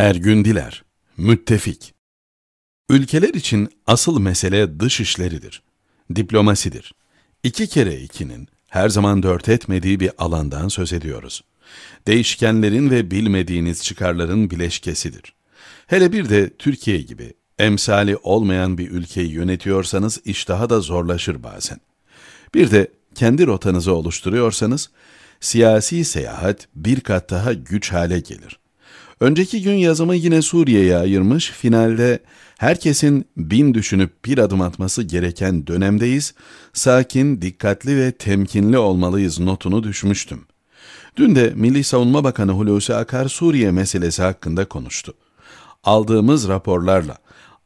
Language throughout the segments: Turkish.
Ergün Diler, Müttefik Ülkeler için asıl mesele dış işleridir, diplomasidir. İki kere ikinin her zaman dört etmediği bir alandan söz ediyoruz. Değişkenlerin ve bilmediğiniz çıkarların bileşkesidir. Hele bir de Türkiye gibi emsali olmayan bir ülkeyi yönetiyorsanız iş daha da zorlaşır bazen. Bir de kendi rotanızı oluşturuyorsanız, siyasi seyahat bir kat daha güç hale gelir. Önceki gün yazımı yine Suriye'ye ayırmış, finalde herkesin bin düşünüp bir adım atması gereken dönemdeyiz, sakin, dikkatli ve temkinli olmalıyız notunu düşmüştüm. Dün de Milli Savunma Bakanı Hulusi Akar Suriye meselesi hakkında konuştu. Aldığımız raporlarla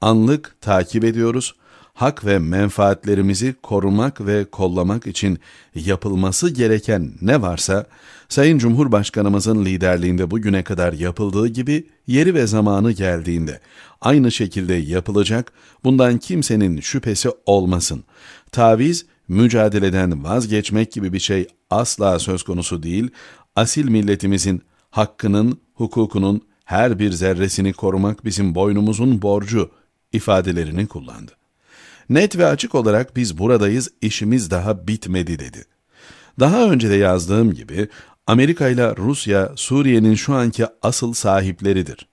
anlık takip ediyoruz, hak ve menfaatlerimizi korumak ve kollamak için yapılması gereken ne varsa, Sayın Cumhurbaşkanımızın liderliğinde bugüne kadar yapıldığı gibi yeri ve zamanı geldiğinde aynı şekilde yapılacak, bundan kimsenin şüphesi olmasın. Taviz, mücadeleden vazgeçmek gibi bir şey asla söz konusu değil, asil milletimizin hakkının, hukukunun her bir zerresini korumak bizim boynumuzun borcu ifadelerini kullandı. Net ve açık olarak biz buradayız, işimiz daha bitmedi dedi. Daha önce de yazdığım gibi Amerika ile Rusya, Suriye'nin şu anki asıl sahipleridir.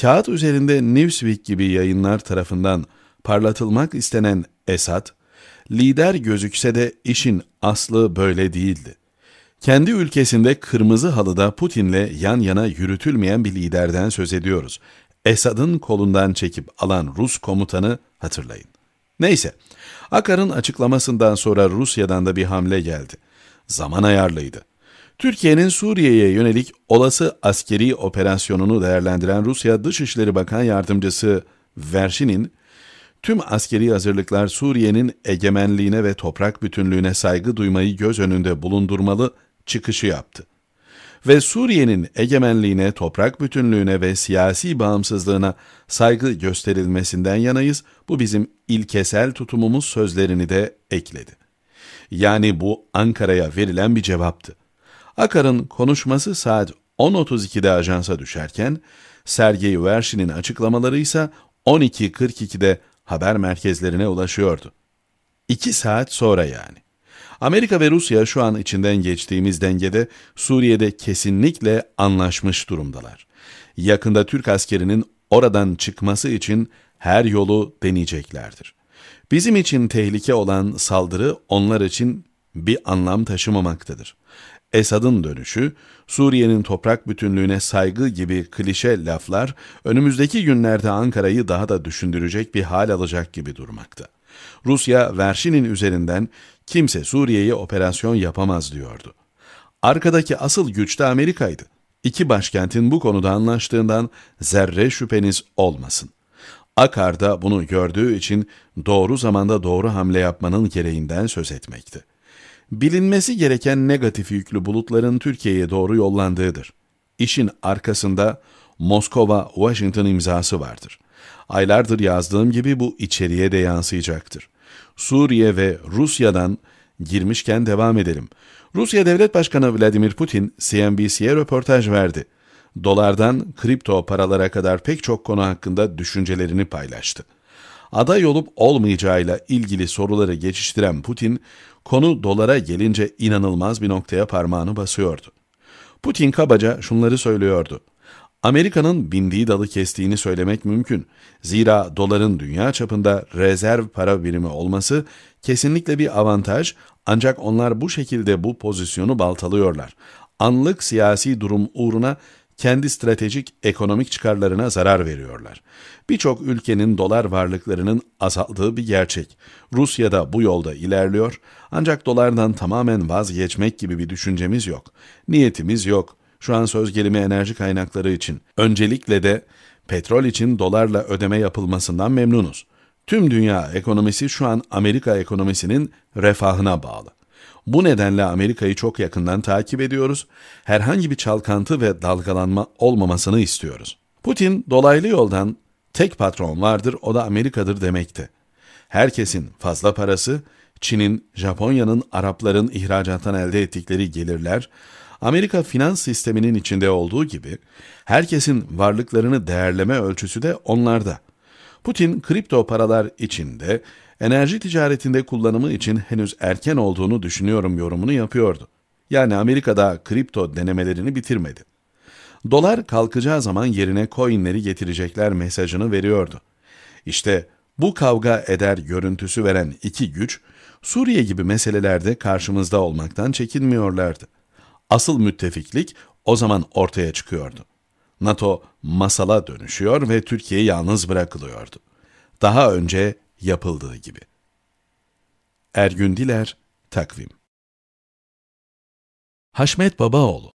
Kağıt üzerinde Newsweek gibi yayınlar tarafından parlatılmak istenen Esad, lider gözükse de işin aslı böyle değildi. Kendi ülkesinde kırmızı halıda Putin'le yan yana yürütülmeyen bir liderden söz ediyoruz. Esad'ın kolundan çekip alan Rus komutanı hatırlayın. Neyse, Akar'ın açıklamasından sonra Rusya'dan da bir hamle geldi. Zaman ayarlıydı. Türkiye'nin Suriye'ye yönelik olası askeri operasyonunu değerlendiren Rusya Dışişleri Bakan Yardımcısı Vershin'in tüm askeri hazırlıklar Suriye'nin egemenliğine ve toprak bütünlüğüne saygı duymayı göz önünde bulundurmalı çıkışı yaptı ve Suriye'nin egemenliğine, toprak bütünlüğüne ve siyasi bağımsızlığına saygı gösterilmesinden yanayız. Bu bizim ilkesel tutumumuz sözlerini de ekledi. Yani bu Ankara'ya verilen bir cevaptı. Akar'ın konuşması saat 10.32'de ajansa düşerken, Sergey Vershin'in açıklamaları ise 12.42'de haber merkezlerine ulaşıyordu. İki saat sonra yani. Amerika ve Rusya şu an içinden geçtiğimiz dengede Suriye'de kesinlikle anlaşmış durumdalar. Yakında Türk askerinin oradan çıkması için her yolu deneyeceklerdir. Bizim için tehlike olan saldırı onlar için bir anlam taşımamaktadır. Esad'ın dönüşü, Suriye'nin toprak bütünlüğüne saygı gibi klişe laflar önümüzdeki günlerde Ankara'yı daha da düşündürecek bir hal alacak gibi durmakta. Rusya, Verşin'in üzerinden kimse Suriye'ye operasyon yapamaz diyordu. Arkadaki asıl güç de Amerika'ydı. İki başkentin bu konuda anlaştığından zerre şüpheniz olmasın. Akar da bunu gördüğü için doğru zamanda doğru hamle yapmanın gereğinden söz etmekti. Bilinmesi gereken negatif yüklü bulutların Türkiye'ye doğru yollandığıdır. İşin arkasında Moskova-Washington imzası vardır. Aylardır yazdığım gibi bu içeriye de yansıyacaktır. Suriye ve Rusya'dan girmişken devam edelim. Rusya Devlet Başkanı Vladimir Putin CNBC'ye röportaj verdi. Dolardan kripto paralara kadar pek çok konu hakkında düşüncelerini paylaştı. Aday olup olmayacağıyla ilgili soruları geçiştiren Putin, konu dolara gelince inanılmaz bir noktaya parmağını basıyordu. Putin kabaca şunları söylüyordu. Amerika'nın bindiği dalı kestiğini söylemek mümkün. Zira doların dünya çapında rezerv para birimi olması kesinlikle bir avantaj ancak onlar bu şekilde bu pozisyonu baltalıyorlar. Anlık siyasi durum uğruna kendi stratejik ekonomik çıkarlarına zarar veriyorlar. Birçok ülkenin dolar varlıklarının azaldığı bir gerçek. Rusya da bu yolda ilerliyor ancak dolardan tamamen vazgeçmek gibi bir düşüncemiz yok. Niyetimiz yok. Şu an söz gelimi enerji kaynakları için. Öncelikle de petrol için dolarla ödeme yapılmasından memnunuz. Tüm dünya ekonomisi şu an Amerika ekonomisinin refahına bağlı. Bu nedenle Amerika'yı çok yakından takip ediyoruz. Herhangi bir çalkantı ve dalgalanma olmamasını istiyoruz. Putin dolaylı yoldan tek patron vardır o da Amerika'dır demekti. Herkesin fazla parası, Çin'in, Japonya'nın, Arapların ihracattan elde ettikleri gelirler, Amerika finans sisteminin içinde olduğu gibi herkesin varlıklarını değerleme ölçüsü de onlarda. Putin kripto paralar içinde enerji ticaretinde kullanımı için henüz erken olduğunu düşünüyorum yorumunu yapıyordu. Yani Amerika'da kripto denemelerini bitirmedi. Dolar kalkacağı zaman yerine coinleri getirecekler mesajını veriyordu. İşte bu kavga eder görüntüsü veren iki güç, Suriye gibi meselelerde karşımızda olmaktan çekinmiyorlardı. Asıl müttefiklik o zaman ortaya çıkıyordu. NATO masala dönüşüyor ve Türkiye yalnız bırakılıyordu. Daha önce yapıldığı gibi. Ergün Diler, Takvim Haşmet Babaoğlu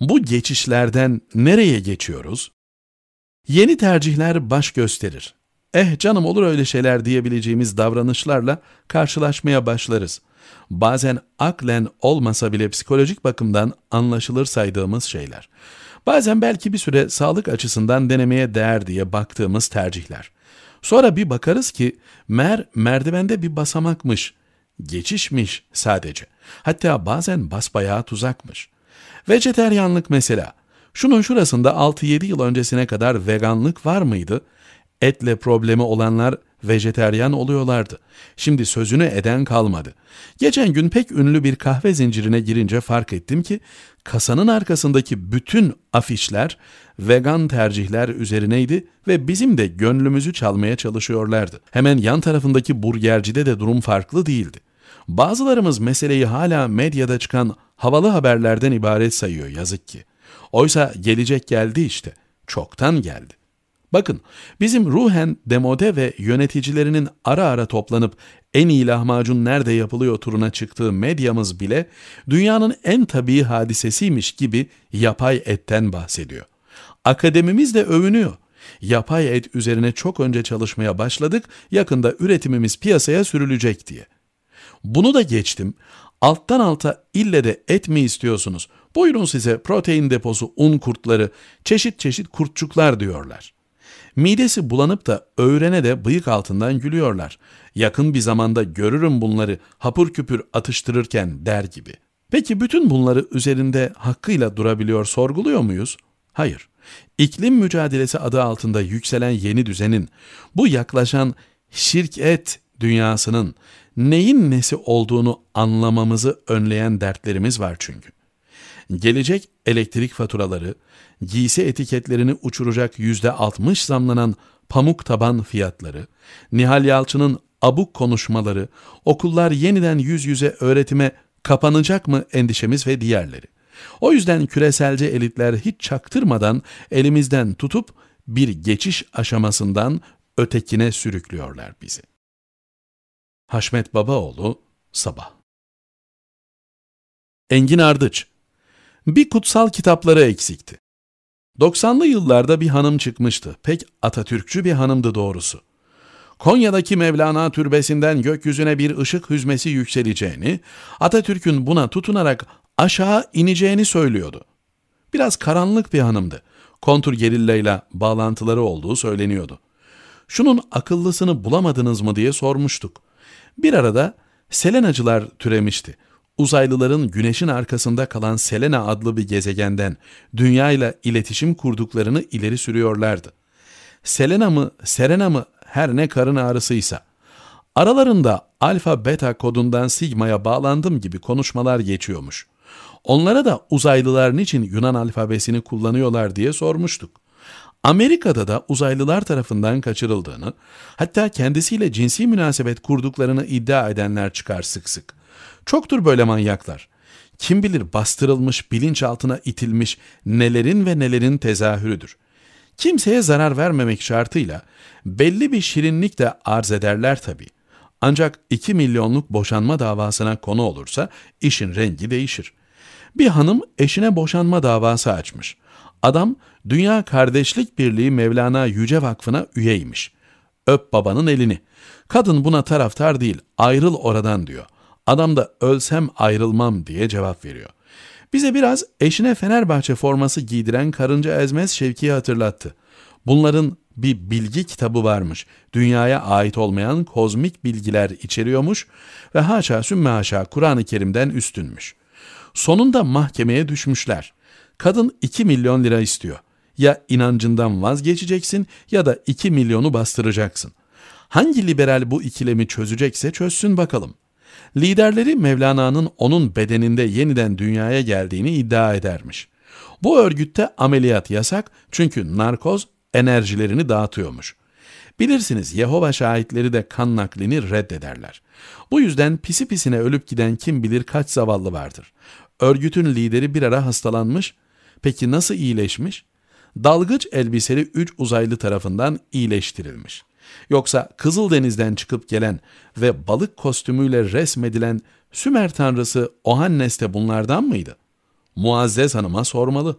Bu geçişlerden nereye geçiyoruz? Yeni tercihler baş gösterir. Eh canım olur öyle şeyler diyebileceğimiz davranışlarla karşılaşmaya başlarız. Bazen aklen olmasa bile psikolojik bakımdan anlaşılır saydığımız şeyler. Bazen belki bir süre sağlık açısından denemeye değer diye baktığımız tercihler. Sonra bir bakarız ki mer merdivende bir basamakmış, geçişmiş sadece. Hatta bazen basbayağı tuzakmış. Vejeteryanlık mesela. Şunun şurasında 6-7 yıl öncesine kadar veganlık var mıydı? Etle problemi olanlar vejeteryan oluyorlardı. Şimdi sözünü eden kalmadı. Geçen gün pek ünlü bir kahve zincirine girince fark ettim ki kasanın arkasındaki bütün afişler vegan tercihler üzerineydi ve bizim de gönlümüzü çalmaya çalışıyorlardı. Hemen yan tarafındaki burgercide de durum farklı değildi. Bazılarımız meseleyi hala medyada çıkan havalı haberlerden ibaret sayıyor yazık ki. Oysa gelecek geldi işte. Çoktan geldi. Bakın bizim ruhen demode ve yöneticilerinin ara ara toplanıp en iyi lahmacun nerede yapılıyor turuna çıktığı medyamız bile dünyanın en tabii hadisesiymiş gibi yapay etten bahsediyor. Akademimiz de övünüyor. Yapay et üzerine çok önce çalışmaya başladık, yakında üretimimiz piyasaya sürülecek diye. Bunu da geçtim. Alttan alta ille de et mi istiyorsunuz? Buyurun size protein deposu, un kurtları, çeşit çeşit kurtçuklar diyorlar.'' Midesi bulanıp da öğrene de bıyık altından gülüyorlar. Yakın bir zamanda görürüm bunları hapur küpür atıştırırken der gibi. Peki bütün bunları üzerinde hakkıyla durabiliyor sorguluyor muyuz? Hayır. İklim mücadelesi adı altında yükselen yeni düzenin, bu yaklaşan şirket dünyasının neyin nesi olduğunu anlamamızı önleyen dertlerimiz var çünkü gelecek elektrik faturaları, giysi etiketlerini uçuracak %60 zamlanan pamuk taban fiyatları, Nihal Yalçın'ın abuk konuşmaları, okullar yeniden yüz yüze öğretime kapanacak mı endişemiz ve diğerleri. O yüzden küreselce elitler hiç çaktırmadan elimizden tutup bir geçiş aşamasından ötekine sürüklüyorlar bizi. Haşmet Babaoğlu Sabah Engin Ardıç bir kutsal kitapları eksikti. 90'lı yıllarda bir hanım çıkmıştı. Pek Atatürkçü bir hanımdı doğrusu. Konya'daki Mevlana türbesinden gökyüzüne bir ışık hüzmesi yükseleceğini, Atatürk'ün buna tutunarak aşağı ineceğini söylüyordu. Biraz karanlık bir hanımdı. Kontur gerillayla bağlantıları olduğu söyleniyordu. Şunun akıllısını bulamadınız mı diye sormuştuk. Bir arada Selenacılar türemişti uzaylıların güneşin arkasında kalan Selena adlı bir gezegenden Dünya ile iletişim kurduklarını ileri sürüyorlardı. Selena mı, Serena mı her ne karın ağrısıysa. Aralarında alfa beta kodundan sigmaya bağlandım gibi konuşmalar geçiyormuş. Onlara da uzaylılar için Yunan alfabesini kullanıyorlar diye sormuştuk. Amerika'da da uzaylılar tarafından kaçırıldığını, hatta kendisiyle cinsi münasebet kurduklarını iddia edenler çıkar sık sık. Çoktur böyle manyaklar. Kim bilir bastırılmış, bilinçaltına itilmiş nelerin ve nelerin tezahürüdür. Kimseye zarar vermemek şartıyla belli bir şirinlik de arz ederler tabii. Ancak 2 milyonluk boşanma davasına konu olursa işin rengi değişir. Bir hanım eşine boşanma davası açmış. Adam Dünya Kardeşlik Birliği Mevlana Yüce Vakfı'na üyeymiş. Öp babanın elini. Kadın buna taraftar değil, ayrıl oradan diyor. Adam da ölsem ayrılmam diye cevap veriyor. Bize biraz eşine Fenerbahçe forması giydiren karınca ezmez Şevki'yi hatırlattı. Bunların bir bilgi kitabı varmış. Dünyaya ait olmayan kozmik bilgiler içeriyormuş ve haşa sümme haşa Kur'an-ı Kerim'den üstünmüş. Sonunda mahkemeye düşmüşler. Kadın 2 milyon lira istiyor. Ya inancından vazgeçeceksin ya da 2 milyonu bastıracaksın. Hangi liberal bu ikilemi çözecekse çözsün bakalım. Liderleri Mevlana'nın onun bedeninde yeniden dünyaya geldiğini iddia edermiş. Bu örgütte ameliyat yasak çünkü narkoz enerjilerini dağıtıyormuş. Bilirsiniz Yehova şahitleri de kan naklini reddederler. Bu yüzden pisi pisine ölüp giden kim bilir kaç zavallı vardır. Örgütün lideri bir ara hastalanmış. Peki nasıl iyileşmiş? Dalgıç elbiseli üç uzaylı tarafından iyileştirilmiş.'' Yoksa Kızıldeniz'den çıkıp gelen ve balık kostümüyle resmedilen Sümer tanrısı Ohannes de bunlardan mıydı? Muazzez Hanım'a sormalı.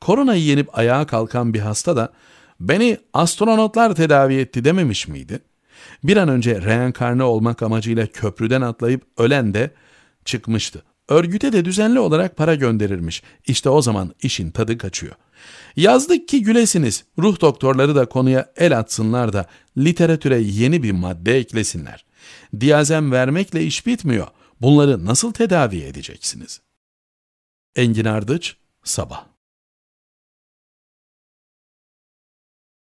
Koronayı yenip ayağa kalkan bir hasta da beni astronotlar tedavi etti dememiş miydi? Bir an önce reenkarne olmak amacıyla köprüden atlayıp ölen de çıkmıştı. Örgüte de düzenli olarak para gönderirmiş. İşte o zaman işin tadı kaçıyor. Yazdık ki gülesiniz. Ruh doktorları da konuya el atsınlar da literatüre yeni bir madde eklesinler. Diyazem vermekle iş bitmiyor. Bunları nasıl tedavi edeceksiniz? Engin Ardıç, Sabah